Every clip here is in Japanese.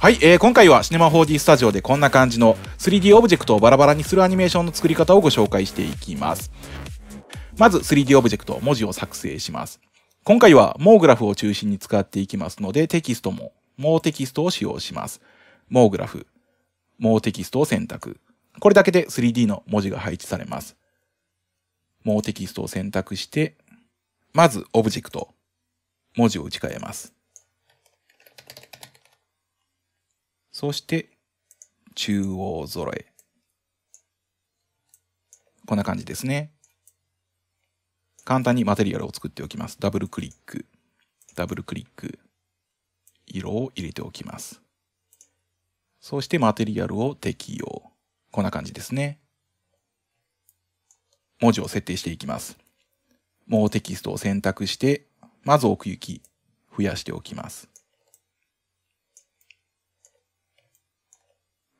はい、えー、今回はシネマ 4D スタジオでこんな感じの 3D オブジェクトをバラバラにするアニメーションの作り方をご紹介していきます。まず 3D オブジェクト、文字を作成します。今回はモーグラフを中心に使っていきますのでテキストも、モーテキストを使用します。モーグラフ、モーテキストを選択。これだけで 3D の文字が配置されます。モーテキストを選択して、まずオブジェクト、文字を打ち替えます。そして、中央揃え。こんな感じですね。簡単にマテリアルを作っておきます。ダブルクリック。ダブルクリック。色を入れておきます。そしてマテリアルを適用。こんな感じですね。文字を設定していきます。もうテキストを選択して、まず奥行き増やしておきます。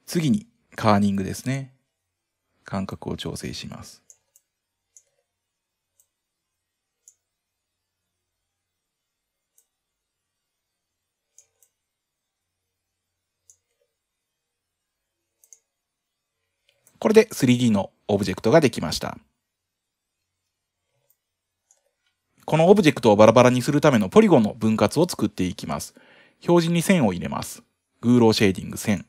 次にカーニングですね。間隔を調整します。これで 3D のオブジェクトができました。このオブジェクトをバラバラにするためのポリゴンの分割を作っていきます。表示に線を入れます。グーローシェーディング線。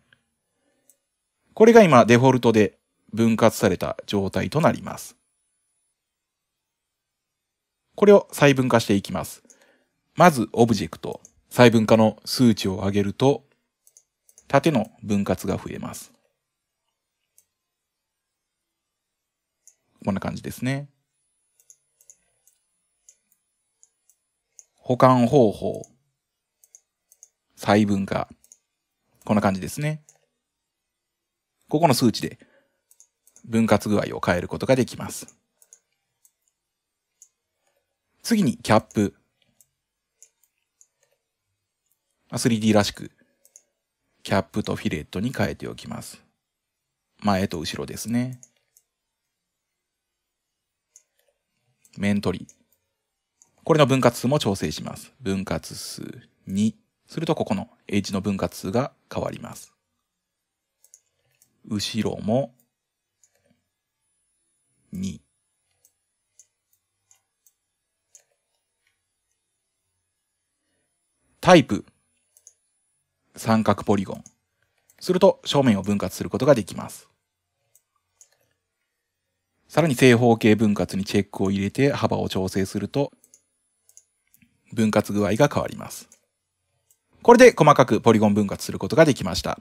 これが今デフォルトで分割された状態となります。これを細分化していきます。まずオブジェクト、細分化の数値を上げると、縦の分割が増えます。こんな感じですね。保管方法、細分化。こんな感じですね。ここの数値で分割具合を変えることができます。次にキャップ。3D らしく、キャップとフィレットに変えておきます。前と後ろですね。面取り。これの分割数も調整します。分割数2。するとここのエッジの分割数が変わります。後ろも2。タイプ三角ポリゴン。すると正面を分割することができます。さらに正方形分割にチェックを入れて幅を調整すると分割具合が変わります。これで細かくポリゴン分割することができました。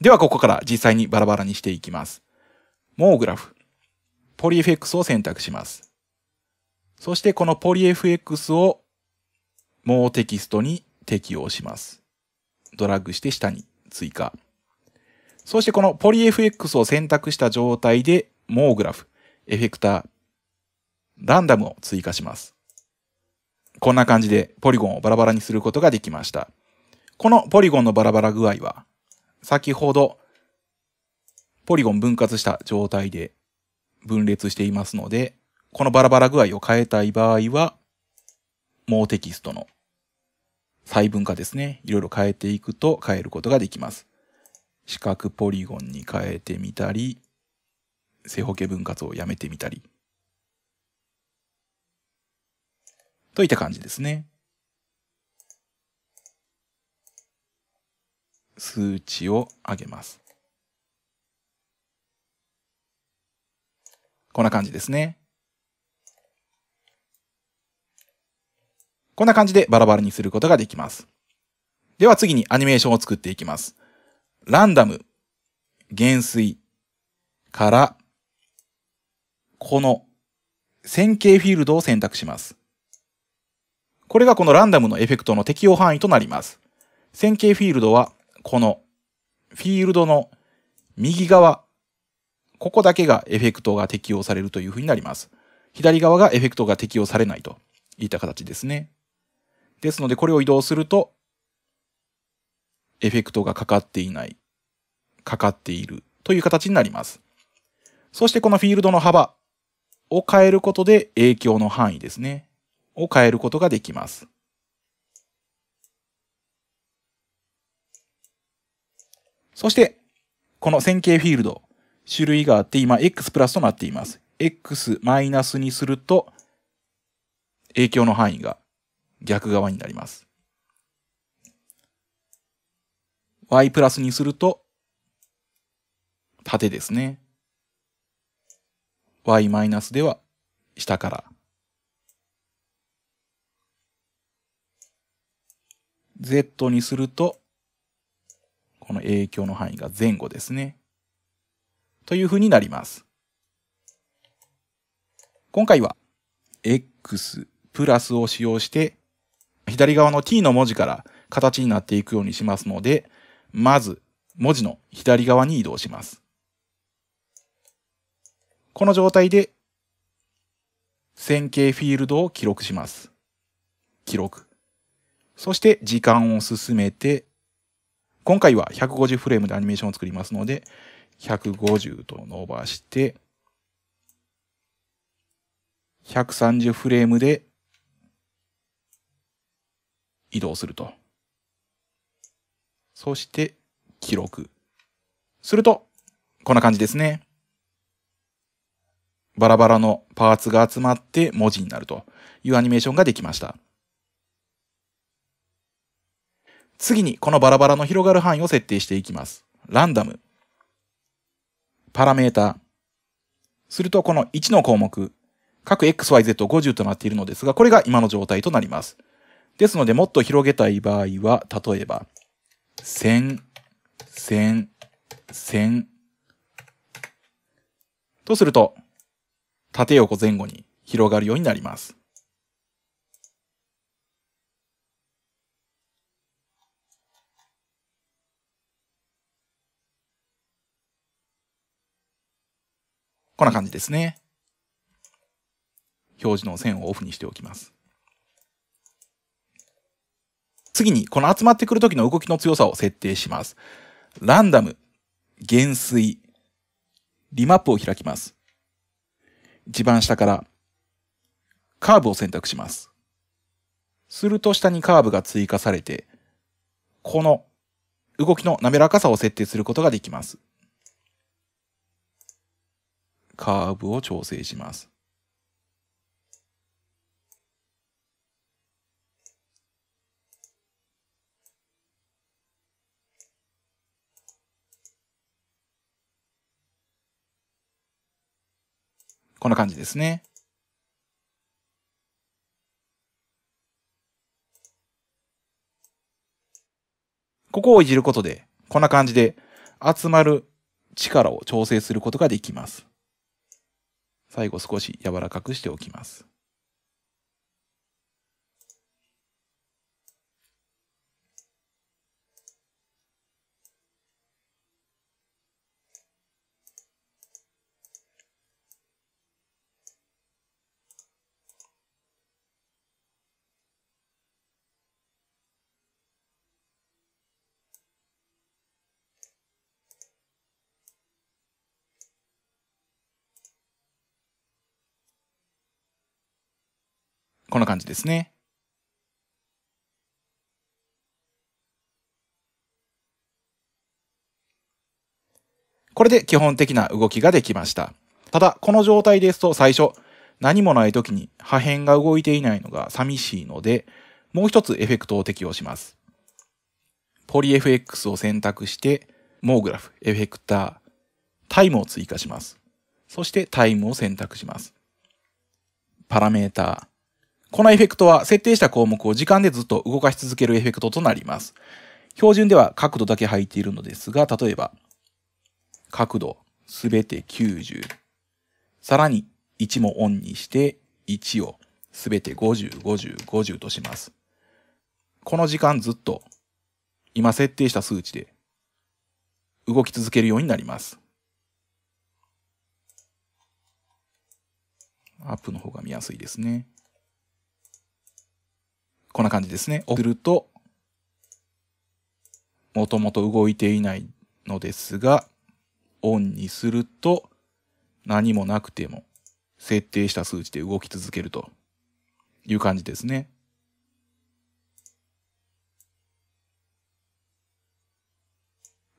ではここから実際にバラバラにしていきます。モーグラフ。ポリ FX を選択します。そしてこのポリ FX をモーテキストに適用します。ドラッグして下に追加。そしてこのポリ FX を選択した状態でモーグラフ、エフェクター、ランダムを追加します。こんな感じでポリゴンをバラバラにすることができました。このポリゴンのバラバラ具合は先ほどポリゴン分割した状態で分裂していますので、このバラバラ具合を変えたい場合は、もうテキストの細分化ですね。いろいろ変えていくと変えることができます。四角ポリゴンに変えてみたり、正方形分割をやめてみたり。といった感じですね。数値を上げます。こんな感じですね。こんな感じでバラバラにすることができます。では次にアニメーションを作っていきます。ランダム、減衰から、この線形フィールドを選択します。これがこのランダムのエフェクトの適用範囲となります。線形フィールドはこのフィールドの右側、ここだけがエフェクトが適用されるというふうになります。左側がエフェクトが適用されないといった形ですね。ですのでこれを移動すると、エフェクトがかかっていない、かかっているという形になります。そしてこのフィールドの幅を変えることで影響の範囲ですね、を変えることができます。そして、この線形フィールド、種類があって、今 x プラスとなっています。x マイナスにすると、影響の範囲が逆側になります。y プラスにすると、縦ですね。y マイナスでは下から。z にすると、この影響の範囲が前後ですね。というふうになります。今回は x プラスを使用して左側の t の文字から形になっていくようにしますので、まず文字の左側に移動します。この状態で線形フィールドを記録します。記録。そして時間を進めて今回は150フレームでアニメーションを作りますので、150と伸ばして、130フレームで移動すると。そして、記録。すると、こんな感じですね。バラバラのパーツが集まって文字になるというアニメーションができました。次にこのバラバラの広がる範囲を設定していきます。ランダム。パラメータ。するとこの1の項目、各 xyz50 となっているのですが、これが今の状態となります。ですので、もっと広げたい場合は、例えば、1000、1000、1000。とすると、縦横前後に広がるようになります。こんな感じですね。表示の線をオフにしておきます。次に、この集まってくる時の動きの強さを設定します。ランダム、減衰、リマップを開きます。一番下から、カーブを選択します。すると下にカーブが追加されて、この動きの滑らかさを設定することができます。カーブを調整します。こんな感じですね。ここをいじることで、こんな感じで集まる力を調整することができます。最後少し柔らかくしておきます。こんな感じですね。これで基本的な動きができました。ただ、この状態ですと最初、何もない時に破片が動いていないのが寂しいので、もう一つエフェクトを適用します。ポリ FX を選択して、モーグラフ、エフェクター、タイムを追加します。そしてタイムを選択します。パラメーター、このエフェクトは設定した項目を時間でずっと動かし続けるエフェクトとなります。標準では角度だけ入っているのですが、例えば、角度すべて90。さらに1もオンにして、1をすべて50、50、50とします。この時間ずっと今設定した数値で動き続けるようになります。アップの方が見やすいですね。こんな感じですね。をすると、もともと動いていないのですが、オンにすると、何もなくても、設定した数値で動き続けるという感じですね。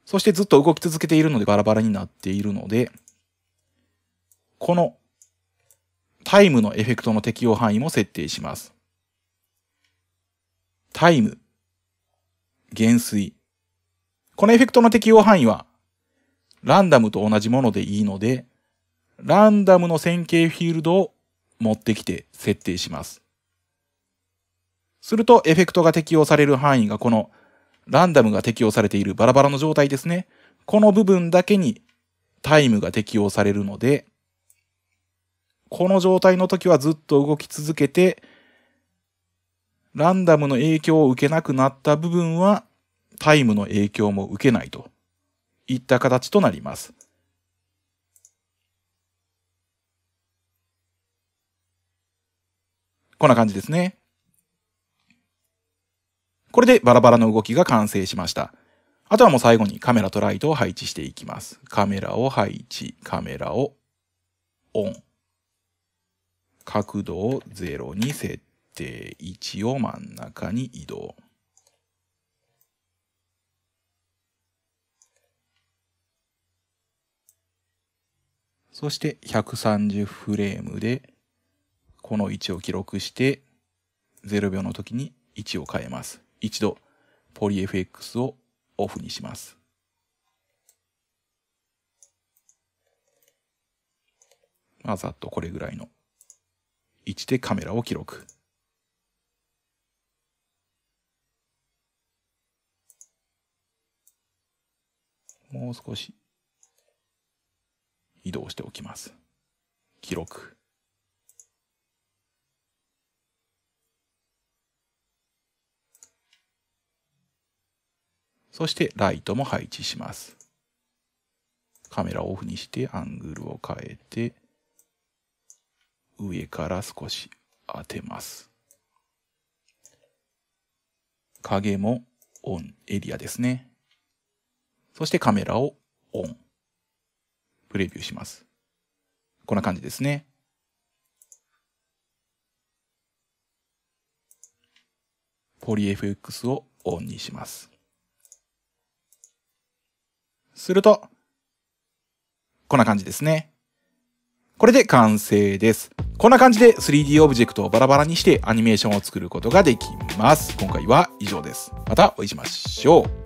そしてずっと動き続けているのでバラバラになっているので、このタイムのエフェクトの適用範囲も設定します。タイム、減衰。このエフェクトの適用範囲は、ランダムと同じものでいいので、ランダムの線形フィールドを持ってきて設定します。すると、エフェクトが適用される範囲がこのランダムが適用されているバラバラの状態ですね。この部分だけにタイムが適用されるので、この状態の時はずっと動き続けて、ランダムの影響を受けなくなった部分は、タイムの影響も受けないといった形となります。こんな感じですね。これでバラバラの動きが完成しました。あとはもう最後にカメラとライトを配置していきます。カメラを配置、カメラをオン。角度を0に設定1を真ん中に移動。そして130フレームでこの位置を記録して0秒の時に位置を変えます。一度ポリ FX をオフにします。まあ、ざっとこれぐらいの位置でカメラを記録。もう少し移動しておきます。記録。そしてライトも配置します。カメラをオフにしてアングルを変えて、上から少し当てます。影もオンエリアですね。そしてカメラをオン。プレビューします。こんな感じですね。ポリ FX をオンにします。すると、こんな感じですね。これで完成です。こんな感じで 3D オブジェクトをバラバラにしてアニメーションを作ることができます。今回は以上です。またお会いしましょう。